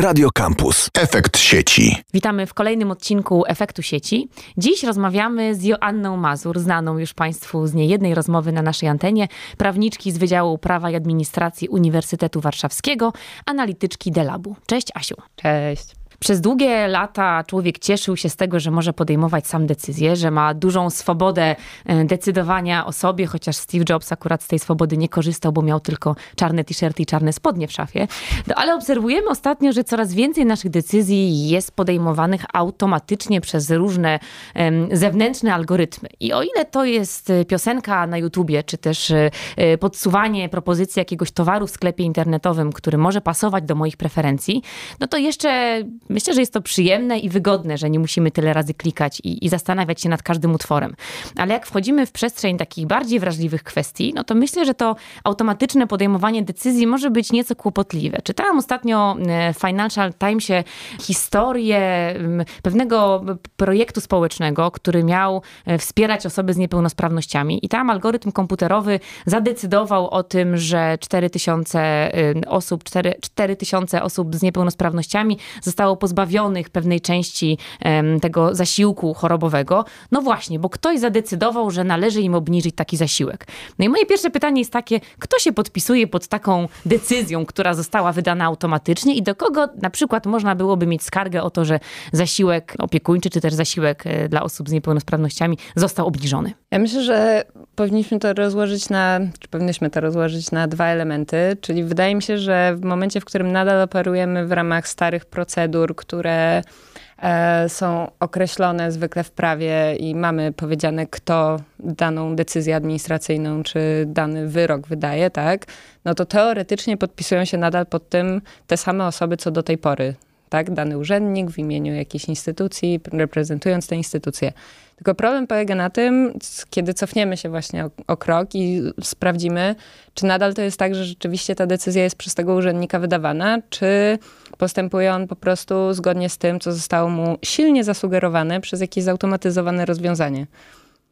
Radio Campus. Efekt sieci. Witamy w kolejnym odcinku Efektu sieci. Dziś rozmawiamy z Joanną Mazur, znaną już Państwu z niejednej rozmowy na naszej antenie, prawniczki z Wydziału Prawa i Administracji Uniwersytetu Warszawskiego, analityczki Delabu. Cześć Asiu. Cześć. Przez długie lata człowiek cieszył się z tego, że może podejmować sam decyzje, że ma dużą swobodę e, decydowania o sobie, chociaż Steve Jobs akurat z tej swobody nie korzystał, bo miał tylko czarne t-shirty i czarne spodnie w szafie. No, ale obserwujemy ostatnio, że coraz więcej naszych decyzji jest podejmowanych automatycznie przez różne um, zewnętrzne algorytmy. I o ile to jest e, piosenka na YouTubie, czy też e, podsuwanie propozycji jakiegoś towaru w sklepie internetowym, który może pasować do moich preferencji, no to jeszcze Myślę, że jest to przyjemne i wygodne, że nie musimy tyle razy klikać i, i zastanawiać się nad każdym utworem. Ale jak wchodzimy w przestrzeń takich bardziej wrażliwych kwestii, no to myślę, że to automatyczne podejmowanie decyzji może być nieco kłopotliwe. Czytałam ostatnio e, w Financial Timesie historię pewnego projektu społecznego, który miał e, wspierać osoby z niepełnosprawnościami i tam algorytm komputerowy zadecydował o tym, że 4000 y, osób, tysiące osób z niepełnosprawnościami zostało pozbawionych pewnej części tego zasiłku chorobowego. No właśnie, bo ktoś zadecydował, że należy im obniżyć taki zasiłek. No i moje pierwsze pytanie jest takie, kto się podpisuje pod taką decyzją, która została wydana automatycznie i do kogo na przykład można byłoby mieć skargę o to, że zasiłek opiekuńczy czy też zasiłek e, dla osób z niepełnosprawnościami został obniżony? Ja myślę, że powinniśmy to rozłożyć na, czy powinniśmy to rozłożyć na dwa elementy, czyli wydaje mi się, że w momencie, w którym nadal operujemy w ramach starych procedur, które e, są określone zwykle w prawie i mamy powiedziane, kto daną decyzję administracyjną czy dany wyrok wydaje, tak, no to teoretycznie podpisują się nadal pod tym te same osoby, co do tej pory. Tak, dany urzędnik w imieniu jakiejś instytucji, reprezentując tę instytucję. Tylko problem polega na tym, kiedy cofniemy się właśnie o, o krok i sprawdzimy, czy nadal to jest tak, że rzeczywiście ta decyzja jest przez tego urzędnika wydawana, czy postępuje on po prostu zgodnie z tym, co zostało mu silnie zasugerowane przez jakieś zautomatyzowane rozwiązanie.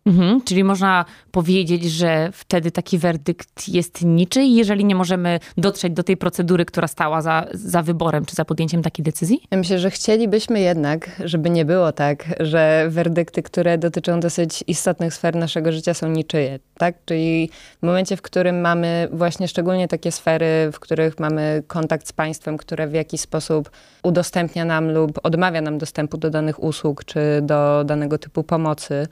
Mhm, czyli można powiedzieć, że wtedy taki werdykt jest niczyj, jeżeli nie możemy dotrzeć do tej procedury, która stała za, za wyborem czy za podjęciem takiej decyzji? Ja myślę, że chcielibyśmy jednak, żeby nie było tak, że werdykty, które dotyczą dosyć istotnych sfer naszego życia są niczyje, tak? Czyli w momencie, w którym mamy właśnie szczególnie takie sfery, w których mamy kontakt z państwem, które w jakiś sposób udostępnia nam lub odmawia nam dostępu do danych usług czy do danego typu pomocy,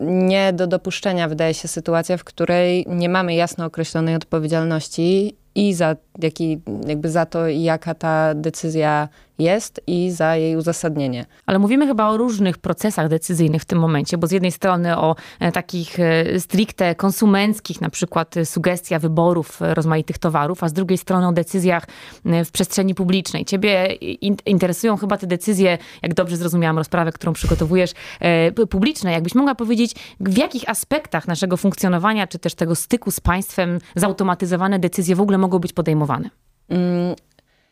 nie do dopuszczenia wydaje się sytuacja, w której nie mamy jasno określonej odpowiedzialności i za, jaki, jakby za to, jaka ta decyzja jest i za jej uzasadnienie. Ale mówimy chyba o różnych procesach decyzyjnych w tym momencie, bo z jednej strony o e, takich e, stricte konsumenckich, na przykład e, sugestia wyborów rozmaitych towarów, a z drugiej strony o decyzjach w przestrzeni publicznej. Ciebie interesują chyba te decyzje, jak dobrze zrozumiałam rozprawę, którą przygotowujesz, publiczne. Jakbyś mogła powiedzieć, w jakich aspektach naszego funkcjonowania, czy też tego styku z państwem zautomatyzowane decyzje w ogóle one mogą być podejmowane? Mm,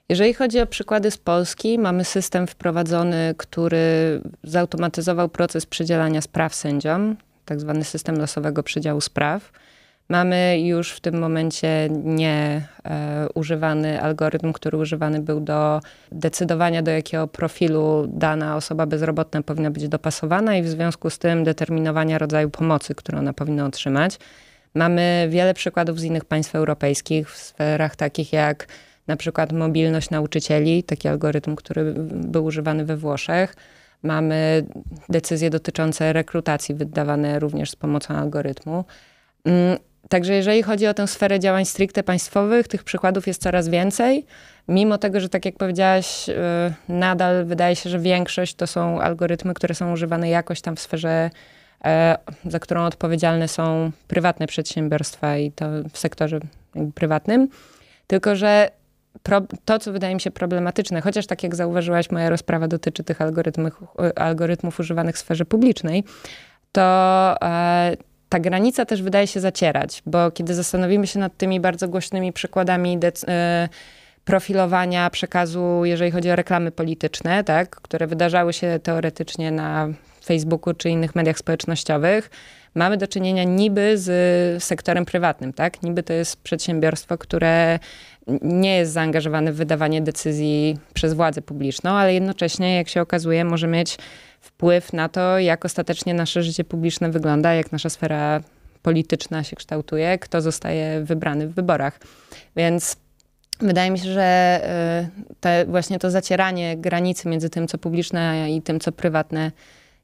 jeżeli chodzi o przykłady z Polski, mamy system wprowadzony, który zautomatyzował proces przydzielania spraw sędziom, tak zwany system losowego przydziału spraw. Mamy już w tym momencie nie e, używany algorytm, który używany był do decydowania, do jakiego profilu dana osoba bezrobotna powinna być dopasowana i w związku z tym determinowania rodzaju pomocy, którą ona powinna otrzymać. Mamy wiele przykładów z innych państw europejskich w sferach takich jak na przykład mobilność nauczycieli, taki algorytm, który był używany we Włoszech. Mamy decyzje dotyczące rekrutacji wydawane również z pomocą algorytmu. Mm, także jeżeli chodzi o tę sferę działań stricte państwowych, tych przykładów jest coraz więcej. Mimo tego, że tak jak powiedziałaś, y, nadal wydaje się, że większość to są algorytmy, które są używane jakoś tam w sferze E, za którą odpowiedzialne są prywatne przedsiębiorstwa i to w sektorze prywatnym. Tylko, że to, co wydaje mi się problematyczne, chociaż tak jak zauważyłaś, moja rozprawa dotyczy tych algorytmów, algorytmów używanych w sferze publicznej, to e, ta granica też wydaje się zacierać, bo kiedy zastanowimy się nad tymi bardzo głośnymi przykładami e, profilowania przekazu, jeżeli chodzi o reklamy polityczne, tak, które wydarzały się teoretycznie na Facebooku czy innych mediach społecznościowych, mamy do czynienia niby z sektorem prywatnym, tak? Niby to jest przedsiębiorstwo, które nie jest zaangażowane w wydawanie decyzji przez władzę publiczną, ale jednocześnie, jak się okazuje, może mieć wpływ na to, jak ostatecznie nasze życie publiczne wygląda, jak nasza sfera polityczna się kształtuje, kto zostaje wybrany w wyborach. Więc wydaje mi się, że e, te, właśnie to zacieranie granicy między tym, co publiczne i tym, co prywatne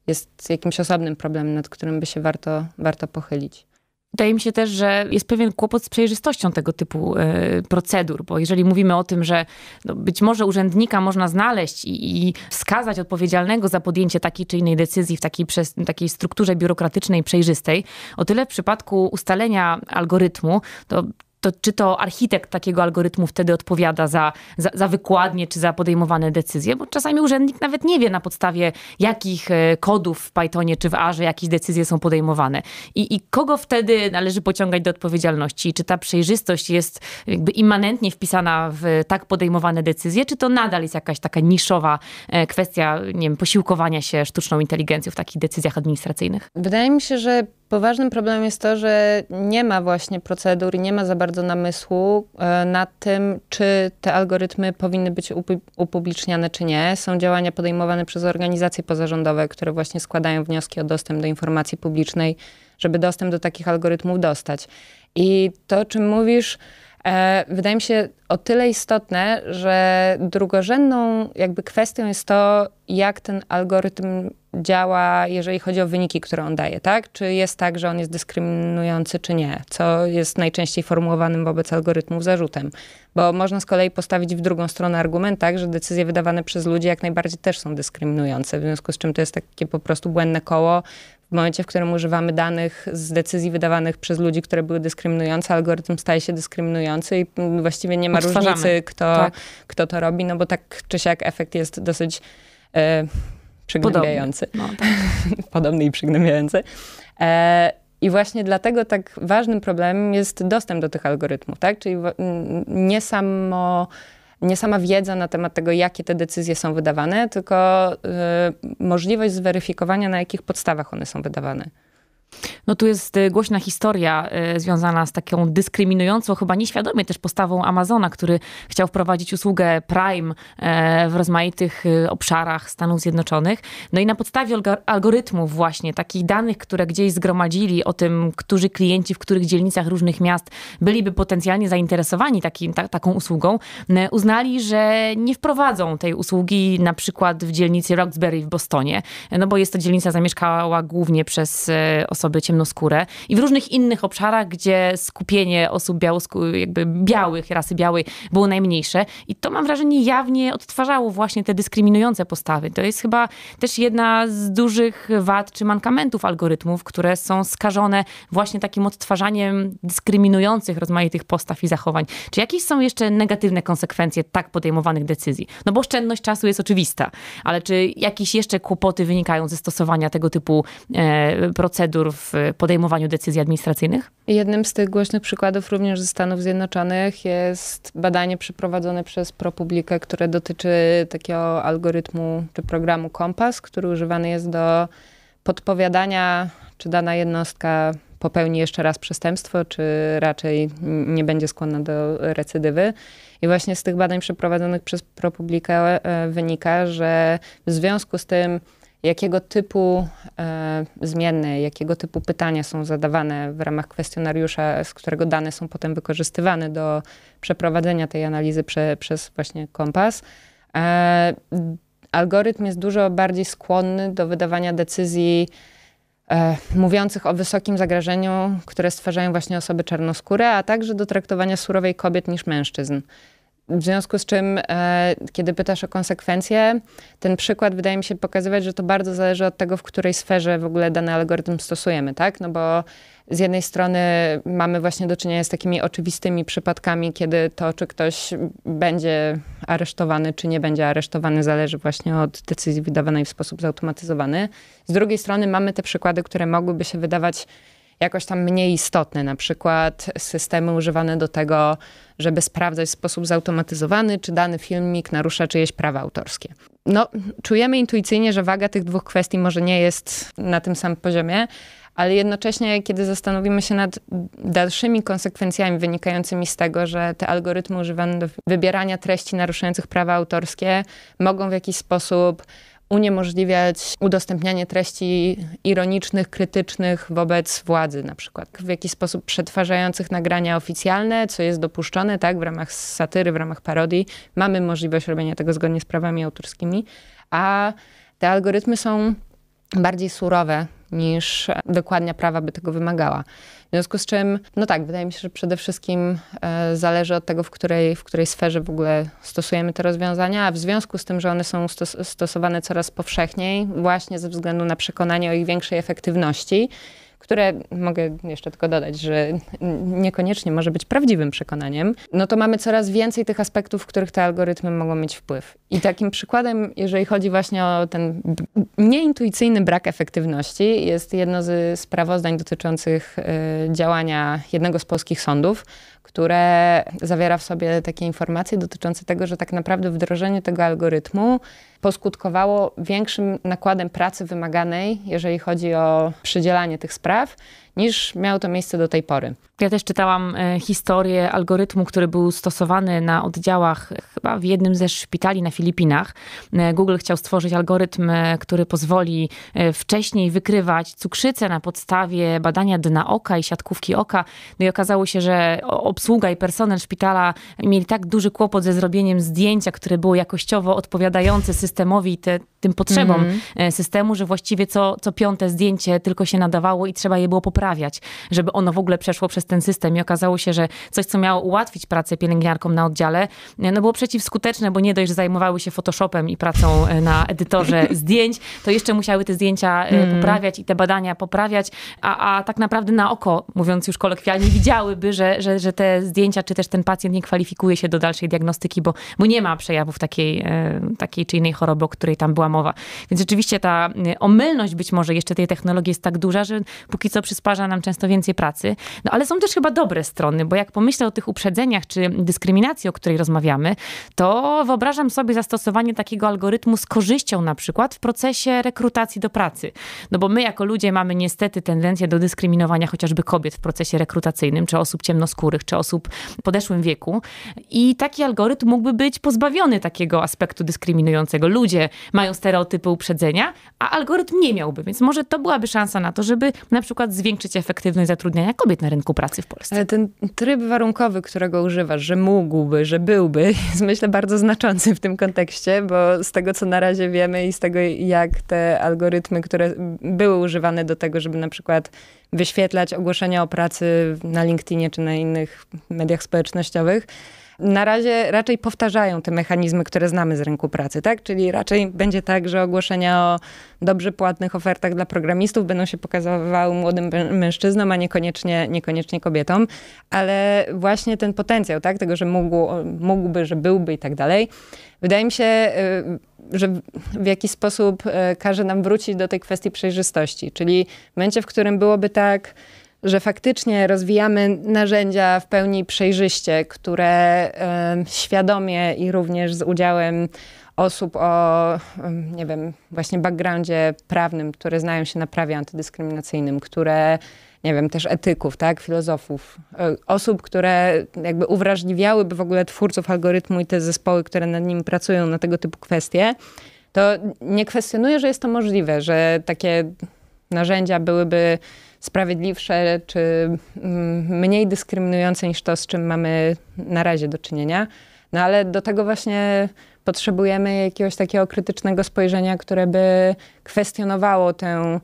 jest jakimś osobnym problemem, nad którym by się warto, warto pochylić. Wydaje mi się też, że jest pewien kłopot z przejrzystością tego typu y, procedur, bo jeżeli mówimy o tym, że no, być może urzędnika można znaleźć i, i, wskazać odpowiedzialnego za podjęcie takiej czy innej decyzji w takiej, przez, takiej strukturze biurokratycznej, przejrzystej, o tyle w przypadku ustalenia algorytmu, to to czy to architekt takiego algorytmu wtedy odpowiada za, za, za wykładnie czy za podejmowane decyzje? Bo czasami urzędnik nawet nie wie na podstawie jakich e, kodów w Pythonie czy w Arze jakieś decyzje są podejmowane. I, I kogo wtedy należy pociągać do odpowiedzialności? czy ta przejrzystość jest jakby immanentnie wpisana w tak podejmowane decyzje, czy to nadal jest jakaś taka niszowa e, kwestia, nie wiem, posiłkowania się sztuczną inteligencją w takich decyzjach administracyjnych? Wydaje mi się, że Poważnym problemem jest to, że nie ma właśnie procedur i nie ma za bardzo namysłu e, nad tym, czy te algorytmy powinny być upubliczniane, czy nie. Są działania podejmowane przez organizacje pozarządowe, które właśnie składają wnioski o dostęp do informacji publicznej, żeby dostęp do takich algorytmów dostać. I to, o czym mówisz, e, wydaje mi się o tyle istotne, że drugorzędną jakby kwestią jest to, jak ten algorytm działa, jeżeli chodzi o wyniki, które on daje, tak? Czy jest tak, że on jest dyskryminujący, czy nie? Co jest najczęściej formułowanym wobec algorytmów zarzutem? Bo można z kolei postawić w drugą stronę argument, tak, że decyzje wydawane przez ludzi jak najbardziej też są dyskryminujące, w związku z czym to jest takie po prostu błędne koło, w momencie, w którym używamy danych z decyzji wydawanych przez ludzi, które były dyskryminujące, algorytm staje się dyskryminujący i mm, właściwie nie ma Odtwarzamy. różnicy, kto, tak. kto to robi, no bo tak czy siak efekt jest dosyć. Yy, przygnębiający. Podobny, no, tak. Podobny i przygnębiający. E, I właśnie dlatego tak ważnym problemem jest dostęp do tych algorytmów, tak? Czyli nie samo nie sama wiedza na temat tego, jakie te decyzje są wydawane, tylko y, możliwość zweryfikowania, na jakich podstawach one są wydawane. No tu jest y, głośna historia y, związana z taką dyskryminującą, chyba nieświadomie też postawą Amazona, który chciał wprowadzić usługę Prime e, w rozmaitych y, obszarach Stanów Zjednoczonych. No i na podstawie algorytmów właśnie, takich danych, które gdzieś zgromadzili o tym, którzy klienci w których dzielnicach różnych miast byliby potencjalnie zainteresowani takim, ta, taką usługą, e, uznali, że nie wprowadzą tej usługi na przykład w dzielnicy Roxbury w Bostonie, e, no bo jest to dzielnica zamieszkała głównie przez osoby osoby ciemnoskóre i w różnych innych obszarach, gdzie skupienie osób białosku, jakby białych, rasy białej było najmniejsze. I to mam wrażenie jawnie odtwarzało właśnie te dyskryminujące postawy. To jest chyba też jedna z dużych wad czy mankamentów algorytmów, które są skażone właśnie takim odtwarzaniem dyskryminujących rozmaitych postaw i zachowań. Czy jakieś są jeszcze negatywne konsekwencje tak podejmowanych decyzji? No bo oszczędność czasu jest oczywista, ale czy jakieś jeszcze kłopoty wynikają ze stosowania tego typu e, procedur w podejmowaniu decyzji administracyjnych? Jednym z tych głośnych przykładów również ze Stanów Zjednoczonych jest badanie przeprowadzone przez ProPublikę, które dotyczy takiego algorytmu czy programu Kompas, który używany jest do podpowiadania, czy dana jednostka popełni jeszcze raz przestępstwo, czy raczej nie będzie skłonna do recydywy. I właśnie z tych badań przeprowadzonych przez ProPublikę e, wynika, że w związku z tym, jakiego typu e, zmienne, jakiego typu pytania są zadawane w ramach kwestionariusza, z którego dane są potem wykorzystywane do przeprowadzenia tej analizy prze, przez właśnie kompas. E, algorytm jest dużo bardziej skłonny do wydawania decyzji e, mówiących o wysokim zagrożeniu, które stwarzają właśnie osoby czarnoskóre, a także do traktowania surowej kobiet niż mężczyzn. W związku z czym, e, kiedy pytasz o konsekwencje, ten przykład wydaje mi się pokazywać, że to bardzo zależy od tego, w której sferze w ogóle dany algorytm stosujemy, tak? No bo z jednej strony mamy właśnie do czynienia z takimi oczywistymi przypadkami, kiedy to, czy ktoś będzie aresztowany, czy nie będzie aresztowany, zależy właśnie od decyzji wydawanej w sposób zautomatyzowany. Z drugiej strony mamy te przykłady, które mogłyby się wydawać jakoś tam mniej istotne, na przykład systemy używane do tego, żeby sprawdzać w sposób zautomatyzowany, czy dany filmik narusza czyjeś prawa autorskie. No, czujemy intuicyjnie, że waga tych dwóch kwestii może nie jest na tym samym poziomie, ale jednocześnie, kiedy zastanowimy się nad dalszymi konsekwencjami wynikającymi z tego, że te algorytmy używane do wybierania treści naruszających prawa autorskie mogą w jakiś sposób uniemożliwiać udostępnianie treści ironicznych, krytycznych wobec władzy na przykład, w jakiś sposób przetwarzających nagrania oficjalne, co jest dopuszczone, tak, w ramach satyry, w ramach parodii. Mamy możliwość robienia tego zgodnie z prawami autorskimi, a te algorytmy są bardziej surowe, niż dokładnia prawa by tego wymagała. W związku z czym, no tak, wydaje mi się, że przede wszystkim e, zależy od tego, w której, w której sferze w ogóle stosujemy te rozwiązania, a w związku z tym, że one są stos stosowane coraz powszechniej, właśnie ze względu na przekonanie o ich większej efektywności, które mogę jeszcze tylko dodać, że niekoniecznie może być prawdziwym przekonaniem, no to mamy coraz więcej tych aspektów, w których te algorytmy mogą mieć wpływ. I takim przykładem, jeżeli chodzi właśnie o ten nieintuicyjny brak efektywności, jest jedno ze sprawozdań dotyczących y, działania jednego z polskich sądów, które zawiera w sobie takie informacje dotyczące tego, że tak naprawdę wdrożenie tego algorytmu poskutkowało większym nakładem pracy wymaganej, jeżeli chodzi o przydzielanie tych spraw, niż miało to miejsce do tej pory. Ja też czytałam e, historię algorytmu, który był stosowany na oddziałach e, chyba w jednym ze szpitali na Filipinach. E, Google chciał stworzyć algorytm, który pozwoli wcześniej wykrywać cukrzycę na podstawie badania dna oka i siatkówki oka. No i okazało się, że obsługa i personel szpitala mieli tak duży kłopot ze zrobieniem zdjęcia, które było jakościowo odpowiadające systemowi te tym potrzebom mm. systemu, że właściwie co, co piąte zdjęcie tylko się nadawało i trzeba je było poprawiać, żeby ono w ogóle przeszło przez ten system. I okazało się, że coś, co miało ułatwić pracę pielęgniarkom na oddziale, e, no było przeciwskuteczne, bo nie dość, że zajmowały się Photoshopem i pracą e, na edytorze zdjęć, to jeszcze musiały te zdjęcia mm. poprawiać i te badania poprawiać, a, a tak naprawdę na oko, mówiąc już kolokwialnie, widziałyby, że, że, że te zdjęcia, czy też ten pacjent nie kwalifikuje się do dalszej diagnostyki, bo, bo nie ma przejawów takiej, takiej czy innej choroby, o której tam była reklamowa. Więc rzeczywiście ta y, omylność być może jeszcze tej technologii jest tak duża, że póki co przysparza nam często więcej pracy. No ale są też chyba dobre strony, bo jak pomyślę o tych uprzedzeniach czy dyskryminacji, o której rozmawiamy, to wyobrażam sobie zastosowanie takiego algorytmu z korzyścią na przykład w procesie rekrutacji do pracy. No bo my jako ludzie mamy niestety tendencję do dyskryminowania chociażby kobiet w procesie rekrutacyjnym, czy osób ciemnoskórych, czy osób w podeszłym wieku. I taki algorytm mógłby być pozbawiony takiego aspektu dyskryminującego. Ludzie mają stereotypy, uprzedzenia, a algorytm nie miałby. Więc może to byłaby szansa na to, żeby na przykład zwiększyć efektywność zatrudniania kobiet na rynku pracy w Polsce. Ale ten tryb warunkowy, którego używasz, że mógłby, że byłby, jest myślę bardzo znaczący w tym kontekście, bo z tego, co na razie wiemy i z tego, jak te algorytmy, które były używane do tego, żeby na przykład wyświetlać ogłoszenia o pracy na LinkedInie czy na innych mediach społecznościowych, na razie raczej powtarzają te mechanizmy, które znamy z rynku pracy, tak? Czyli raczej będzie tak, że ogłoszenia o dobrze płatnych ofertach dla programistów będą się pokazywały młodym mężczyznom, a niekoniecznie, niekoniecznie kobietom, ale właśnie ten potencjał, tak? Tego, że mógł, mógłby, że byłby i tak dalej. Wydaje mi się, y, że w jakiś sposób y, każe nam wrócić do tej kwestii przejrzystości, czyli w momencie, w którym byłoby tak, że faktycznie rozwijamy narzędzia w pełni przejrzyście, które świadomie i również z udziałem osób o, nie wiem, właśnie backgroundzie prawnym, które znają się na prawie antydyskryminacyjnym, które, nie wiem, też etyków, tak, filozofów, e, osób, które jakby uwrażliwiałyby w ogóle twórców algorytmu i te zespoły, które nad nim pracują na tego typu kwestie, to nie kwestionuję, że jest to możliwe, że takie narzędzia byłyby sprawiedliwsze czy mm, mniej dyskryminujące niż to, z czym mamy na razie do czynienia. No ale do tego właśnie potrzebujemy jakiegoś takiego krytycznego spojrzenia, które by kwestionowało tę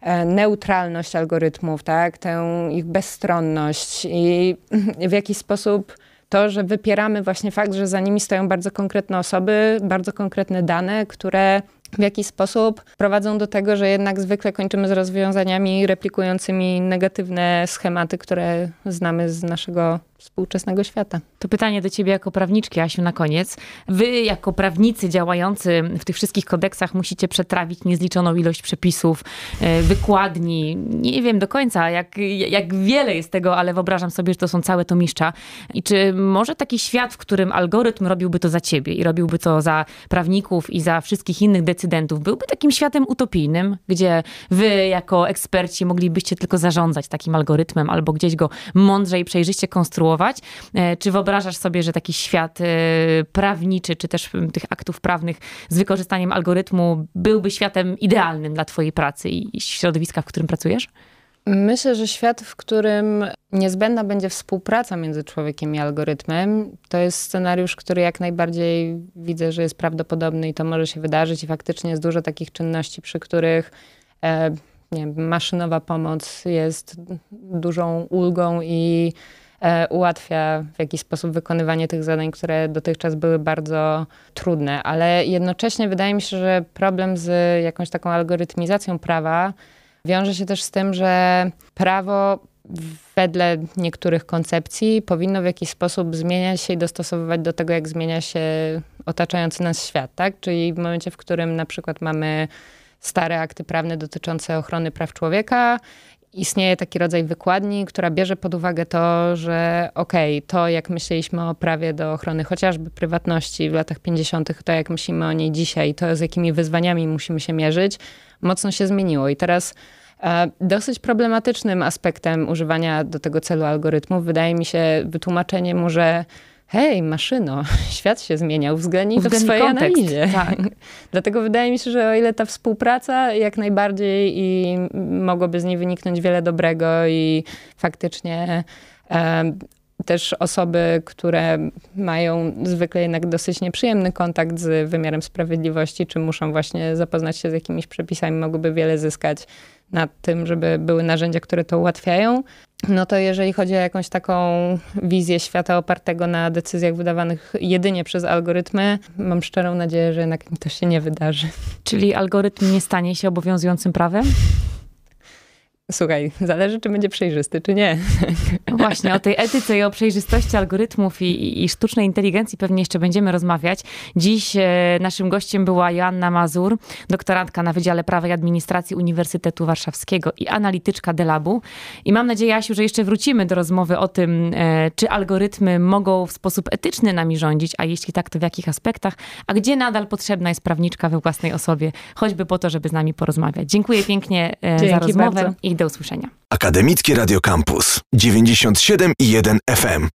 e, neutralność algorytmów, tak? tę ich bezstronność i w jakiś sposób to, że wypieramy właśnie fakt, że za nimi stoją bardzo konkretne osoby, bardzo konkretne dane, które w jaki sposób prowadzą do tego, że jednak zwykle kończymy z rozwiązaniami replikującymi negatywne schematy, które znamy z naszego współczesnego świata. To pytanie do ciebie jako prawniczki, Asiu, na koniec. Wy jako prawnicy działający w tych wszystkich kodeksach musicie przetrawić niezliczoną ilość przepisów, e, wykładni. Nie wiem do końca, jak, jak wiele jest tego, ale wyobrażam sobie, że to są całe tomiszcza. I czy może taki świat, w którym algorytm robiłby to za ciebie i robiłby to za prawników i za wszystkich innych decydentów, byłby takim światem utopijnym, gdzie wy jako eksperci moglibyście tylko zarządzać takim algorytmem albo gdzieś go mądrze i przejrzyście konstruować, E, czy wyobrażasz sobie, że taki świat e, prawniczy, czy też tych aktów prawnych z wykorzystaniem algorytmu byłby światem idealnym dla Twojej pracy i środowiska, w którym pracujesz? Myślę, że świat, w którym niezbędna będzie współpraca między człowiekiem i algorytmem, to jest scenariusz, który jak najbardziej widzę, że jest prawdopodobny i to może się wydarzyć. I faktycznie jest dużo takich czynności, przy których e, nie, maszynowa pomoc jest dużą ulgą i E, ułatwia w jakiś sposób wykonywanie tych zadań, które dotychczas były bardzo trudne. Ale jednocześnie wydaje mi się, że problem z jakąś taką algorytmizacją prawa wiąże się też z tym, że prawo wedle niektórych koncepcji powinno w jakiś sposób zmieniać się i dostosowywać do tego, jak zmienia się otaczający nas świat, tak? Czyli w momencie, w którym na przykład mamy stare akty prawne dotyczące ochrony praw człowieka istnieje taki rodzaj wykładni, która bierze pod uwagę to, że okej, okay, to jak myśleliśmy o prawie do ochrony chociażby prywatności w latach 50., to jak myślimy o niej dzisiaj, to z jakimi wyzwaniami musimy się mierzyć, mocno się zmieniło. I teraz e, Dosyć problematycznym aspektem używania do tego celu algorytmów wydaje mi się wytłumaczenie może hej, maszyno, świat się zmienia, uwzględnij, uwzględnij to w swojej kontekst, analizie. Tak. Dlatego wydaje mi się, że o ile ta współpraca jak najbardziej i mogłoby z niej wyniknąć wiele dobrego i faktycznie e, też osoby, które mają zwykle jednak dosyć nieprzyjemny kontakt z wymiarem sprawiedliwości, czy muszą właśnie zapoznać się z jakimiś przepisami, mogłyby wiele zyskać na tym, żeby były narzędzia, które to ułatwiają. No to jeżeli chodzi o jakąś taką wizję świata opartego na decyzjach wydawanych jedynie przez algorytmy, mam szczerą nadzieję, że jednak mi to się nie wydarzy. Czyli algorytm nie stanie się obowiązującym prawem? Słuchaj, zależy, czy będzie przejrzysty, czy nie. No właśnie, o tej etyce i o przejrzystości algorytmów i, i sztucznej inteligencji pewnie jeszcze będziemy rozmawiać. Dziś e, naszym gościem była Joanna Mazur, doktorantka na Wydziale Prawa i Administracji Uniwersytetu Warszawskiego i analityczka Delabu. I mam nadzieję, Asiu, że jeszcze wrócimy do rozmowy o tym, e, czy algorytmy mogą w sposób etyczny nami rządzić, a jeśli tak, to w jakich aspektach, a gdzie nadal potrzebna jest prawniczka we własnej osobie, choćby po to, żeby z nami porozmawiać. Dziękuję pięknie e, za rozmowę bardzo. i do usłyszenia. Akademickie Radio Campus 97,1 FM.